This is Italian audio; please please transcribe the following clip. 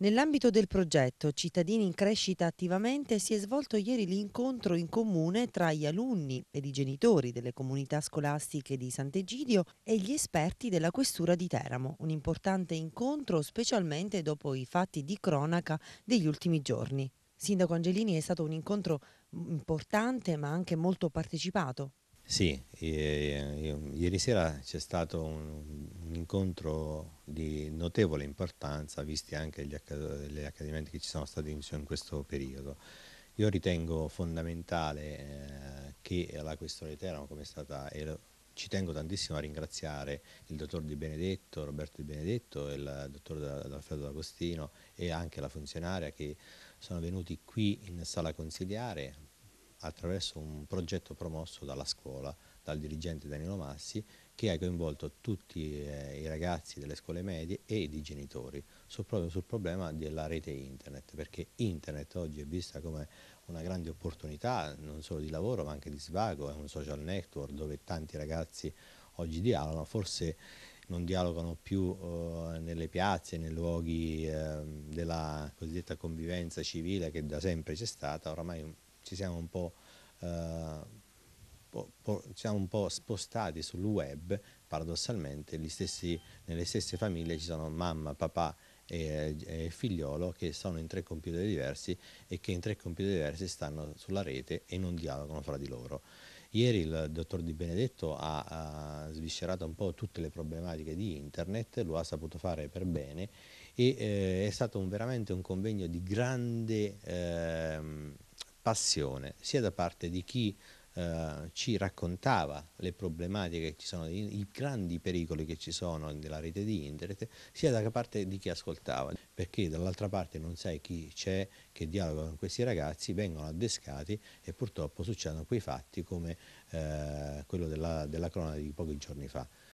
Nell'ambito del progetto Cittadini in crescita attivamente si è svolto ieri l'incontro in comune tra gli alunni ed i genitori delle comunità scolastiche di Sant'Egidio e gli esperti della questura di Teramo, un importante incontro specialmente dopo i fatti di cronaca degli ultimi giorni. Sindaco Angelini è stato un incontro importante ma anche molto partecipato. Sì, eh, ieri sera c'è stato un un incontro di notevole importanza, visti anche gli, gli accadimenti che ci sono stati in, in questo periodo. Io ritengo fondamentale eh, che la questione Teramo, come è stata, e ci tengo tantissimo a ringraziare il dottor Di Benedetto, Roberto Di Benedetto, il dottor Alfredo D'Agostino e anche la funzionaria che sono venuti qui in sala consigliare attraverso un progetto promosso dalla scuola, dal dirigente Danilo Massi, che ha coinvolto tutti eh, i ragazzi delle scuole medie e i genitori sul, proprio sul problema della rete internet, perché internet oggi è vista come una grande opportunità non solo di lavoro ma anche di svago, è un social network dove tanti ragazzi oggi dialogano, forse non dialogano più eh, nelle piazze, nei luoghi eh, della cosiddetta convivenza civile che da sempre c'è stata, oramai ci siamo un po', eh, po, po, siamo un po spostati sul web, paradossalmente stessi, nelle stesse famiglie ci sono mamma, papà e, e, figliolo che sono in tre computer diversi e che in tre computer diversi stanno sulla rete e non dialogano fra di loro. Ieri il dottor Di Benedetto ha, ha sviscerato un po' tutte le problematiche di internet, lo ha saputo fare per bene e eh, è stato un, veramente un convegno di grande... Ehm, passione sia da parte di chi eh, ci raccontava le problematiche che ci sono, i grandi pericoli che ci sono nella rete di internet, sia da parte di chi ascoltava, perché dall'altra parte non sai chi c'è che dialoga con questi ragazzi, vengono addescati e purtroppo succedono quei fatti come eh, quello della, della cronaca di pochi giorni fa.